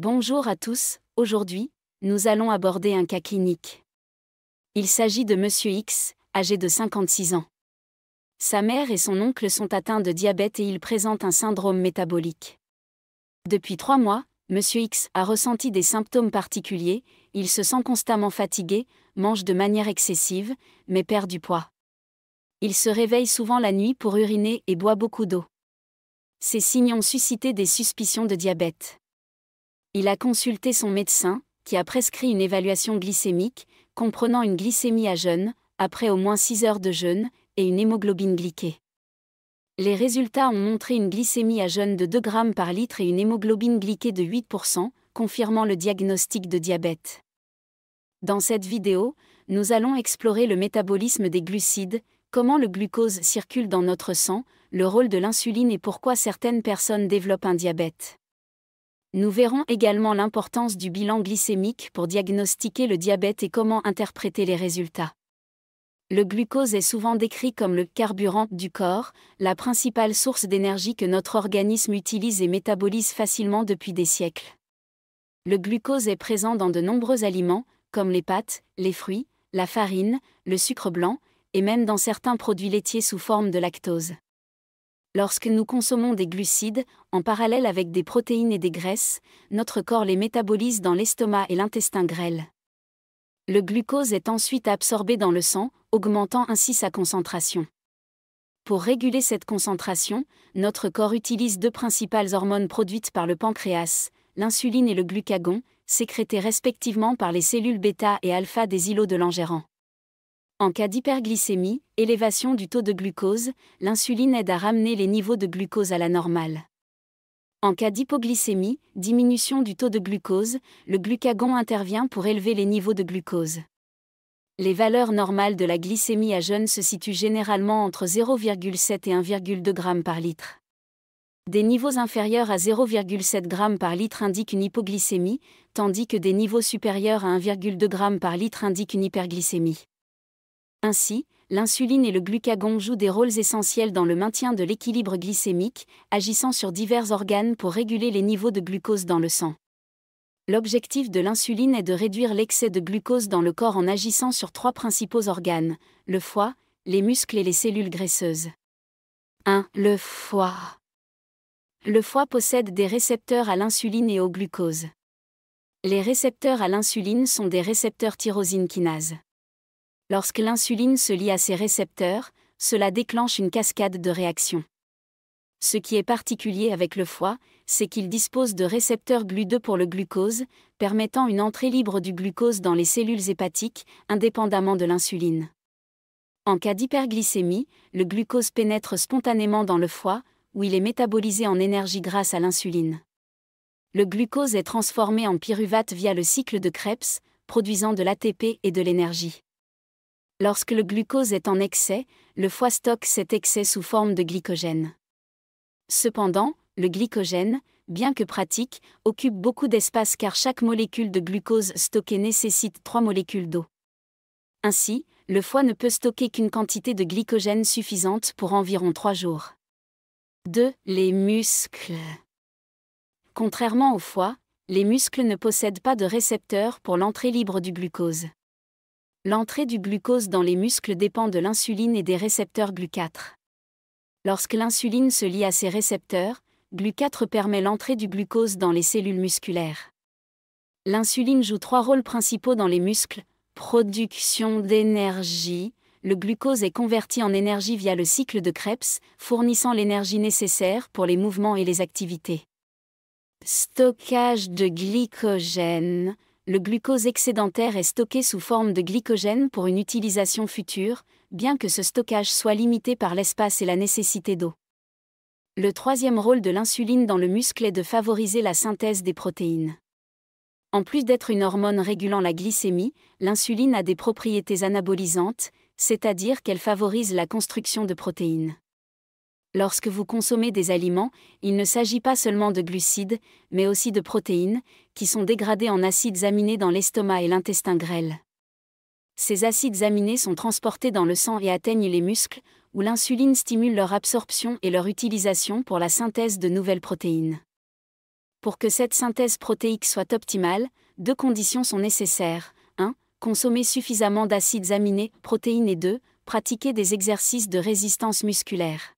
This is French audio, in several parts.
Bonjour à tous, aujourd'hui, nous allons aborder un cas clinique. Il s'agit de Monsieur X, âgé de 56 ans. Sa mère et son oncle sont atteints de diabète et il présente un syndrome métabolique. Depuis trois mois, Monsieur X a ressenti des symptômes particuliers, il se sent constamment fatigué, mange de manière excessive, mais perd du poids. Il se réveille souvent la nuit pour uriner et boit beaucoup d'eau. Ces signes ont suscité des suspicions de diabète. Il a consulté son médecin, qui a prescrit une évaluation glycémique, comprenant une glycémie à jeûne, après au moins 6 heures de jeûne, et une hémoglobine glyquée. Les résultats ont montré une glycémie à jeûne de 2 g par litre et une hémoglobine glyquée de 8%, confirmant le diagnostic de diabète. Dans cette vidéo, nous allons explorer le métabolisme des glucides, comment le glucose circule dans notre sang, le rôle de l'insuline et pourquoi certaines personnes développent un diabète. Nous verrons également l'importance du bilan glycémique pour diagnostiquer le diabète et comment interpréter les résultats. Le glucose est souvent décrit comme le carburant du corps, la principale source d'énergie que notre organisme utilise et métabolise facilement depuis des siècles. Le glucose est présent dans de nombreux aliments, comme les pâtes, les fruits, la farine, le sucre blanc, et même dans certains produits laitiers sous forme de lactose. Lorsque nous consommons des glucides, en parallèle avec des protéines et des graisses, notre corps les métabolise dans l'estomac et l'intestin grêle. Le glucose est ensuite absorbé dans le sang, augmentant ainsi sa concentration. Pour réguler cette concentration, notre corps utilise deux principales hormones produites par le pancréas, l'insuline et le glucagon, sécrétées respectivement par les cellules bêta et alpha des îlots de l'engérant. En cas d'hyperglycémie, élévation du taux de glucose, l'insuline aide à ramener les niveaux de glucose à la normale. En cas d'hypoglycémie, diminution du taux de glucose, le glucagon intervient pour élever les niveaux de glucose. Les valeurs normales de la glycémie à jeûne se situent généralement entre 0,7 et 1,2 g par litre. Des niveaux inférieurs à 0,7 g par litre indiquent une hypoglycémie, tandis que des niveaux supérieurs à 1,2 g par litre indiquent une hyperglycémie. Ainsi, l'insuline et le glucagon jouent des rôles essentiels dans le maintien de l'équilibre glycémique, agissant sur divers organes pour réguler les niveaux de glucose dans le sang. L'objectif de l'insuline est de réduire l'excès de glucose dans le corps en agissant sur trois principaux organes, le foie, les muscles et les cellules graisseuses. 1. Le foie. Le foie possède des récepteurs à l'insuline et au glucose. Les récepteurs à l'insuline sont des récepteurs tyrosine kinase. Lorsque l'insuline se lie à ses récepteurs, cela déclenche une cascade de réactions. Ce qui est particulier avec le foie, c'est qu'il dispose de récepteurs GLU2 pour le glucose, permettant une entrée libre du glucose dans les cellules hépatiques, indépendamment de l'insuline. En cas d'hyperglycémie, le glucose pénètre spontanément dans le foie, où il est métabolisé en énergie grâce à l'insuline. Le glucose est transformé en pyruvate via le cycle de Krebs, produisant de l'ATP et de l'énergie. Lorsque le glucose est en excès, le foie stocke cet excès sous forme de glycogène. Cependant, le glycogène, bien que pratique, occupe beaucoup d'espace car chaque molécule de glucose stockée nécessite trois molécules d'eau. Ainsi, le foie ne peut stocker qu'une quantité de glycogène suffisante pour environ 3 jours. 2. Les muscles. Contrairement au foie, les muscles ne possèdent pas de récepteurs pour l'entrée libre du glucose. L'entrée du glucose dans les muscles dépend de l'insuline et des récepteurs GLU4. Lorsque l'insuline se lie à ces récepteurs, GLU4 permet l'entrée du glucose dans les cellules musculaires. L'insuline joue trois rôles principaux dans les muscles. Production d'énergie. Le glucose est converti en énergie via le cycle de Krebs, fournissant l'énergie nécessaire pour les mouvements et les activités. Stockage de glycogène le glucose excédentaire est stocké sous forme de glycogène pour une utilisation future, bien que ce stockage soit limité par l'espace et la nécessité d'eau. Le troisième rôle de l'insuline dans le muscle est de favoriser la synthèse des protéines. En plus d'être une hormone régulant la glycémie, l'insuline a des propriétés anabolisantes, c'est-à-dire qu'elle favorise la construction de protéines. Lorsque vous consommez des aliments, il ne s'agit pas seulement de glucides, mais aussi de protéines, qui sont dégradées en acides aminés dans l'estomac et l'intestin grêle. Ces acides aminés sont transportés dans le sang et atteignent les muscles, où l'insuline stimule leur absorption et leur utilisation pour la synthèse de nouvelles protéines. Pour que cette synthèse protéique soit optimale, deux conditions sont nécessaires. 1. Consommer suffisamment d'acides aminés, protéines et 2. Pratiquer des exercices de résistance musculaire.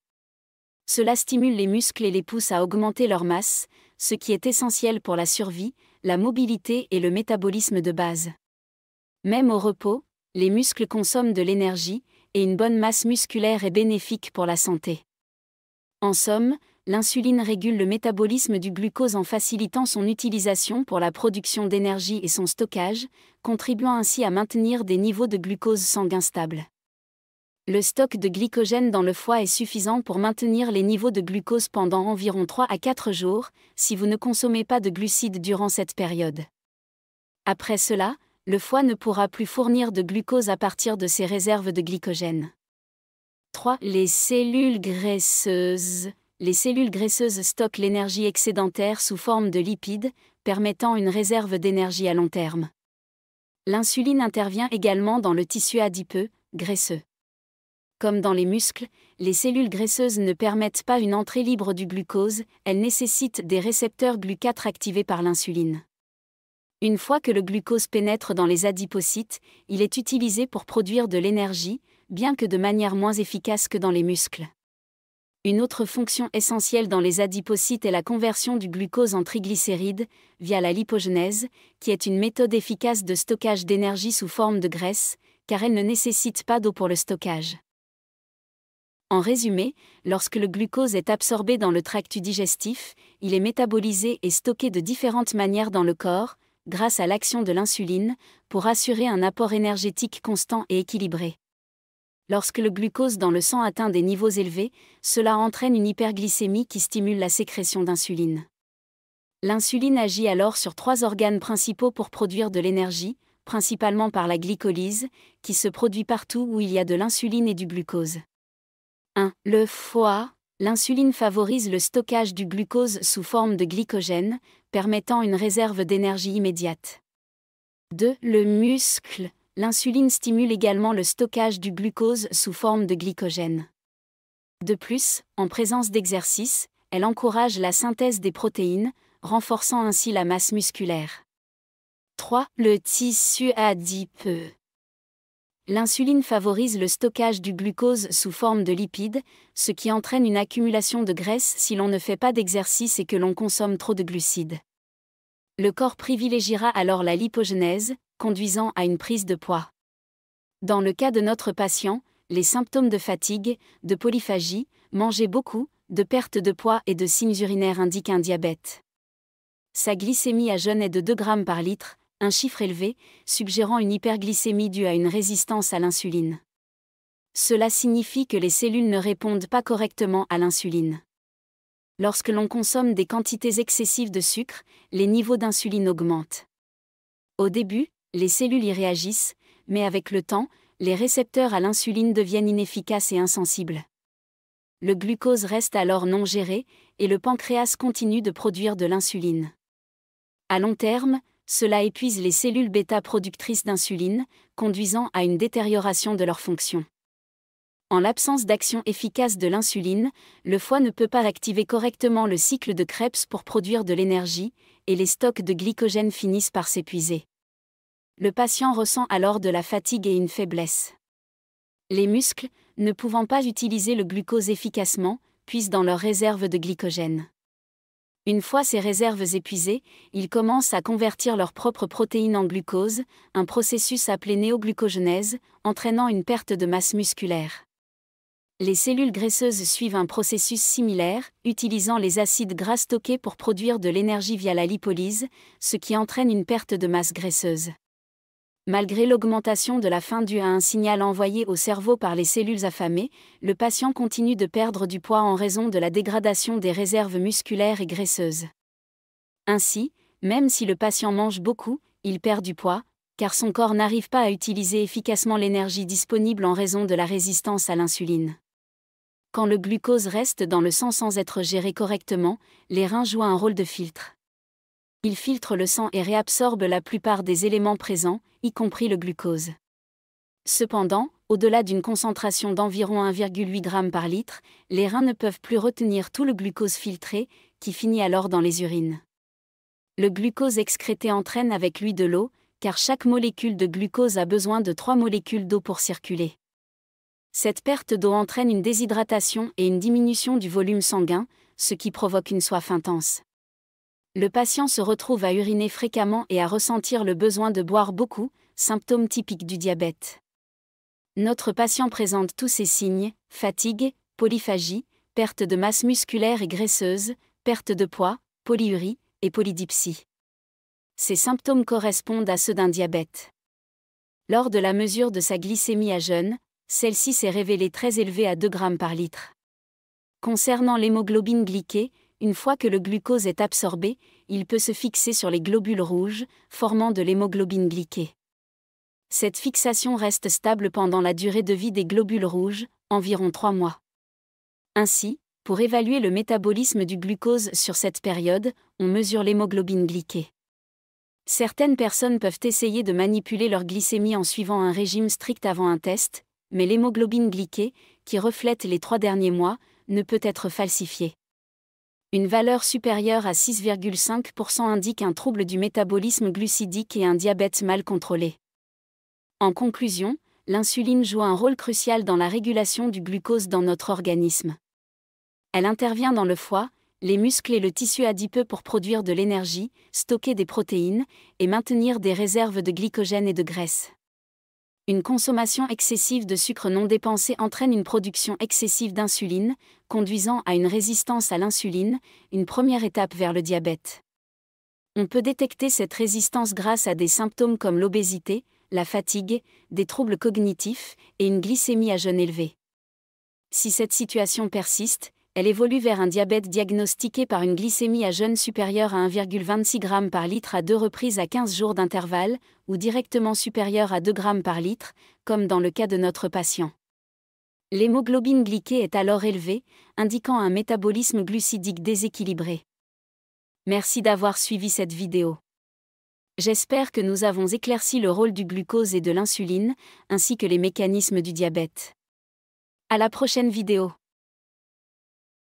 Cela stimule les muscles et les pousse à augmenter leur masse, ce qui est essentiel pour la survie, la mobilité et le métabolisme de base. Même au repos, les muscles consomment de l'énergie, et une bonne masse musculaire est bénéfique pour la santé. En somme, l'insuline régule le métabolisme du glucose en facilitant son utilisation pour la production d'énergie et son stockage, contribuant ainsi à maintenir des niveaux de glucose sanguin stables le stock de glycogène dans le foie est suffisant pour maintenir les niveaux de glucose pendant environ 3 à 4 jours, si vous ne consommez pas de glucides durant cette période. Après cela, le foie ne pourra plus fournir de glucose à partir de ses réserves de glycogène. 3. Les cellules graisseuses. Les cellules graisseuses stockent l'énergie excédentaire sous forme de lipides, permettant une réserve d'énergie à long terme. L'insuline intervient également dans le tissu adipeux, graisseux. Comme dans les muscles, les cellules graisseuses ne permettent pas une entrée libre du glucose, elles nécessitent des récepteurs GLU4 activés par l'insuline. Une fois que le glucose pénètre dans les adipocytes, il est utilisé pour produire de l'énergie, bien que de manière moins efficace que dans les muscles. Une autre fonction essentielle dans les adipocytes est la conversion du glucose en triglycérides, via la lipogenèse, qui est une méthode efficace de stockage d'énergie sous forme de graisse, car elle ne nécessite pas d'eau pour le stockage. En résumé, lorsque le glucose est absorbé dans le tractus digestif, il est métabolisé et stocké de différentes manières dans le corps, grâce à l'action de l'insuline, pour assurer un apport énergétique constant et équilibré. Lorsque le glucose dans le sang atteint des niveaux élevés, cela entraîne une hyperglycémie qui stimule la sécrétion d'insuline. L'insuline agit alors sur trois organes principaux pour produire de l'énergie, principalement par la glycolyse, qui se produit partout où il y a de l'insuline et du glucose. 1. Le foie. L'insuline favorise le stockage du glucose sous forme de glycogène, permettant une réserve d'énergie immédiate. 2. Le muscle. L'insuline stimule également le stockage du glucose sous forme de glycogène. De plus, en présence d'exercice, elle encourage la synthèse des protéines, renforçant ainsi la masse musculaire. 3. Le tissu adipeux. L'insuline favorise le stockage du glucose sous forme de lipides, ce qui entraîne une accumulation de graisse si l'on ne fait pas d'exercice et que l'on consomme trop de glucides. Le corps privilégiera alors la lipogenèse, conduisant à une prise de poids. Dans le cas de notre patient, les symptômes de fatigue, de polyphagie, manger beaucoup, de perte de poids et de signes urinaires indiquent un diabète. Sa glycémie à jeûne est de 2 grammes par litre, un chiffre élevé, suggérant une hyperglycémie due à une résistance à l'insuline. Cela signifie que les cellules ne répondent pas correctement à l'insuline. Lorsque l'on consomme des quantités excessives de sucre, les niveaux d'insuline augmentent. Au début, les cellules y réagissent, mais avec le temps, les récepteurs à l'insuline deviennent inefficaces et insensibles. Le glucose reste alors non géré, et le pancréas continue de produire de l'insuline. À long terme, cela épuise les cellules bêta productrices d'insuline, conduisant à une détérioration de leur fonction. En l'absence d'action efficace de l'insuline, le foie ne peut pas activer correctement le cycle de Krebs pour produire de l'énergie, et les stocks de glycogène finissent par s'épuiser. Le patient ressent alors de la fatigue et une faiblesse. Les muscles, ne pouvant pas utiliser le glucose efficacement, puisent dans leurs réserves de glycogène. Une fois ces réserves épuisées, ils commencent à convertir leurs propres protéines en glucose, un processus appelé néoglucogenèse, entraînant une perte de masse musculaire. Les cellules graisseuses suivent un processus similaire, utilisant les acides gras stockés pour produire de l'énergie via la lipolyse, ce qui entraîne une perte de masse graisseuse. Malgré l'augmentation de la faim due à un signal envoyé au cerveau par les cellules affamées, le patient continue de perdre du poids en raison de la dégradation des réserves musculaires et graisseuses. Ainsi, même si le patient mange beaucoup, il perd du poids, car son corps n'arrive pas à utiliser efficacement l'énergie disponible en raison de la résistance à l'insuline. Quand le glucose reste dans le sang sans être géré correctement, les reins jouent un rôle de filtre il filtre le sang et réabsorbe la plupart des éléments présents, y compris le glucose. Cependant, au-delà d'une concentration d'environ 1,8 g par litre, les reins ne peuvent plus retenir tout le glucose filtré, qui finit alors dans les urines. Le glucose excrété entraîne avec lui de l'eau, car chaque molécule de glucose a besoin de trois molécules d'eau pour circuler. Cette perte d'eau entraîne une déshydratation et une diminution du volume sanguin, ce qui provoque une soif intense. Le patient se retrouve à uriner fréquemment et à ressentir le besoin de boire beaucoup, symptômes typiques du diabète. Notre patient présente tous ces signes, fatigue, polyphagie, perte de masse musculaire et graisseuse, perte de poids, polyurie et polydipsie. Ces symptômes correspondent à ceux d'un diabète. Lors de la mesure de sa glycémie à jeûne, celle-ci s'est révélée très élevée à 2 g par litre. Concernant l'hémoglobine glyquée, une fois que le glucose est absorbé, il peut se fixer sur les globules rouges, formant de l'hémoglobine glyquée. Cette fixation reste stable pendant la durée de vie des globules rouges, environ trois mois. Ainsi, pour évaluer le métabolisme du glucose sur cette période, on mesure l'hémoglobine glyquée. Certaines personnes peuvent essayer de manipuler leur glycémie en suivant un régime strict avant un test, mais l'hémoglobine glyquée, qui reflète les trois derniers mois, ne peut être falsifiée. Une valeur supérieure à 6,5% indique un trouble du métabolisme glucidique et un diabète mal contrôlé. En conclusion, l'insuline joue un rôle crucial dans la régulation du glucose dans notre organisme. Elle intervient dans le foie, les muscles et le tissu adipeux pour produire de l'énergie, stocker des protéines et maintenir des réserves de glycogène et de graisse. Une consommation excessive de sucre non dépensé entraîne une production excessive d'insuline, conduisant à une résistance à l'insuline, une première étape vers le diabète. On peut détecter cette résistance grâce à des symptômes comme l'obésité, la fatigue, des troubles cognitifs et une glycémie à jeûne élevée. Si cette situation persiste, elle évolue vers un diabète diagnostiqué par une glycémie à jeûne supérieure à 1,26 g par litre à deux reprises à 15 jours d'intervalle, ou directement supérieure à 2 g par litre, comme dans le cas de notre patient. L'hémoglobine glyquée est alors élevée, indiquant un métabolisme glucidique déséquilibré. Merci d'avoir suivi cette vidéo. J'espère que nous avons éclairci le rôle du glucose et de l'insuline, ainsi que les mécanismes du diabète. À la prochaine vidéo.